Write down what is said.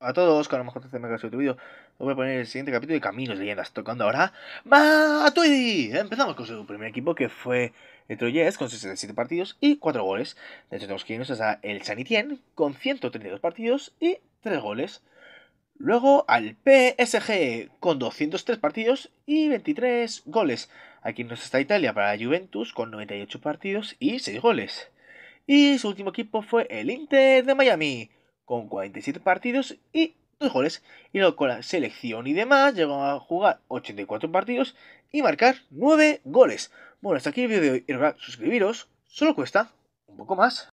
a todos, Con lo mejor te me caso otro vídeo. voy a poner el siguiente capítulo de Caminos Leyendas, tocando ahora Matuidi. Empezamos con su primer equipo, que fue el Troyes, con 67 partidos y 4 goles. De hecho, tenemos que irnos a el Sanitien, con 132 partidos y 3 goles. Luego al PSG, con 203 partidos y 23 goles. Aquí nos está Italia para la Juventus, con 98 partidos y 6 goles. Y su último equipo fue el Inter de Miami, con 47 partidos y 2 goles. Y luego con la selección y demás llegó a jugar 84 partidos y marcar 9 goles. Bueno, hasta aquí el vídeo de hoy. Y suscribiros, solo cuesta un poco más.